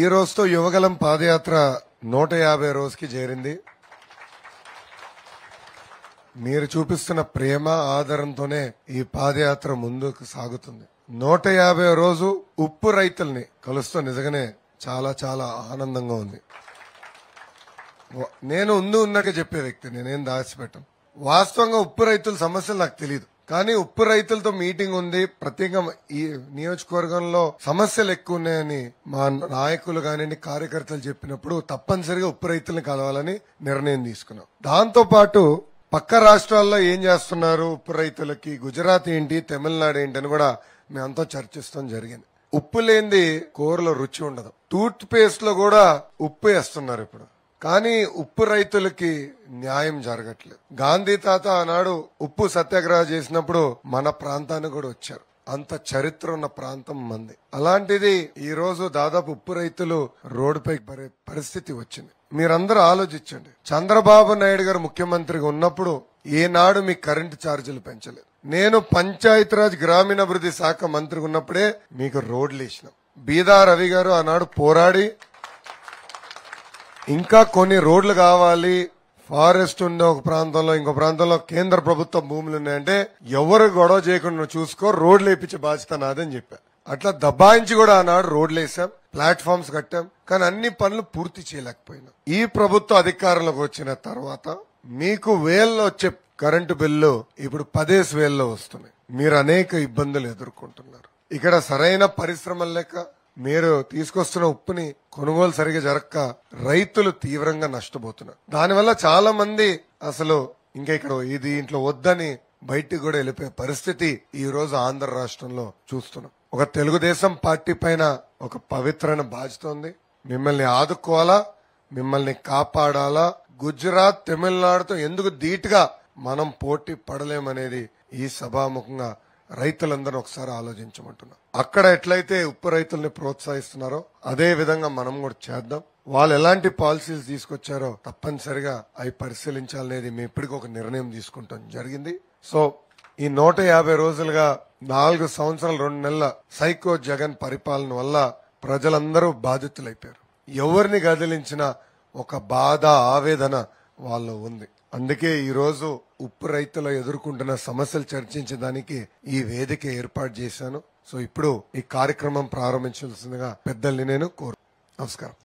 ఈ రోజుతో యువగలం పాదయాత్ర నూట యాభై రోజుకి చేరింది మీరు చూపిస్తున్న ప్రేమ ఆదరణతోనే ఈ పాదయాత్ర ముందుకు సాగుతుంది నూట యాభై రోజు ఉప్పు రైతుల్ని కలుస్తూ నిజంగానే చాలా చాలా ఆనందంగా ఉంది నేను ఉండు ఉన్నాక చెప్పే వ్యక్తి నేనేం దాచిపెట్టాను వాస్తవంగా ఉప్పు రైతుల సమస్యలు నాకు తెలియదు కానీ ఉప్పు రైతులతో మీటింగ్ ఉంది ప్రత్యేకంగా ఈ నియోజకవర్గంలో సమస్యలు ఎక్కువ ఉన్నాయని మా నాయకులు కానివ్వండి కార్యకర్తలు చెప్పినప్పుడు తప్పనిసరిగా ఉప్పు రైతులను కలవాలని నిర్ణయం తీసుకున్నాం దాంతో పాటు పక్క రాష్ట్రాల్లో ఏం చేస్తున్నారు ఉప్పు రైతులకి గుజరాత్ ఏంటి తమిళనాడు ఏంటి అని కూడా మేమంతా చర్చిస్తాం జరిగింది ఉప్పు లేనిది కూరలో రుచి ఉండదు టూత్ పేస్ట్ లో కూడా ఉప్పు వేస్తున్నారు ఇప్పుడు కానీ ఉప్పు రైతులకి న్యాయం జరగట్లేదు గాంధీ తాత ఆనాడు ఉప్పు సత్యాగ్రహ చేసినప్పుడు మన ప్రాంతానికి కూడా వచ్చారు అంత చరిత్ర ఉన్న ప్రాంతం మంది అలాంటిది ఈ రోజు దాదాపు ఉప్పు రైతులు రోడ్డుపై పరిస్థితి వచ్చింది మీరందరూ ఆలోచించండి చంద్రబాబు నాయుడు గారు ముఖ్యమంత్రిగా ఉన్నప్పుడు ఏనాడు మీ కరెంటు ఛార్జీలు పెంచలేదు నేను పంచాయతీరాజ్ గ్రామీణాభివృద్ధి శాఖ మంత్రిగా ఉన్నప్పుడే మీకు రోడ్లు వేసినాం బీదా రవి గారు ఆనాడు పోరాడి ఇంకా కొన్ని రోడ్లు కావాలి ఫారెస్ట్ ఉన్న ఒక ప్రాంతంలో ఇంకో ప్రాంతంలో కేంద్ర ప్రభుత్వ భూములు ఉన్నాయంటే ఎవరు గొడవ చేయకుండా చూసుకో రోడ్లు వేయించే బాధ్యత నాదని చెప్పా అట్లా దబాయించి కూడా ఆనాడు రోడ్లు వేసాం ప్లాట్ఫామ్స్ కట్టాం కానీ అన్ని పనులు పూర్తి చేయలేకపోయినా ఈ ప్రభుత్వ అధికారంలోకి వచ్చిన తర్వాత మీకు వేల్లో వచ్చే కరెంటు బిల్లు ఇప్పుడు పదేసి వేల్లో వస్తున్నాయి మీరు అనేక ఇబ్బందులు ఎదుర్కొంటున్నారు ఇక్కడ సరైన పరిశ్రమలు లేక మీరు తీసుకొస్తున్న ఉప్పుని కొనుగోలు సరిగా జరక్క రైతులు తీవ్రంగా నష్టపోతున్నారు దానివల్ల చాలా మంది అసలు ఇంకా ఇక్కడ ఇది ఇంట్లో వద్దని బయటికి కూడా వెళ్ళిపోయే పరిస్థితి ఈ రోజు ఆంధ్ర రాష్ట్రంలో చూస్తున్నాం ఒక తెలుగుదేశం పార్టీ పైన ఒక పవిత్రమైన బాధ్యత ఉంది మిమ్మల్ని ఆదుకోవాలా మిమ్మల్ని కాపాడాలా గుజరాత్ తమిళనాడుతో ఎందుకు ధీటుగా మనం పోటీ పడలేమనేది ఈ సభాముఖంగా రైతులందరూ ఒకసారి ఆలోచించమంటున్నా అక్కడ ఎట్లయితే ఉప్పు రైతుల్ని ప్రోత్సహిస్తున్నారో అదే విధంగా మనం కూడా చేద్దాం వాళ్ళు ఎలాంటి పాలసీలు తీసుకొచ్చారో తప్పనిసరిగా అవి పరిశీలించాలనేది మేము ఇప్పటికీ ఒక నిర్ణయం తీసుకుంటాం జరిగింది సో ఈ నూట యాభై రోజులుగా నాలుగు సంవత్సరాలు రెండు నెలల సైకో జగన్ పరిపాలన వల్ల ప్రజలందరూ బాధితులైపోయారు ఎవరిని గదిలించిన ఒక బాధ ఆవేదన వాళ్ళు ఉంది అందుకే ఈరోజు ఉప్పు రైతులు ఎదుర్కొంటున్న సమస్యలు చర్చించడానికి ఈ వేదిక ఏర్పాటు చేశాను సో ఇప్పుడు ఈ కార్యక్రమం ప్రారంభించాల్సిందిగా పెద్దల్ని నేను కోరు నమస్కారం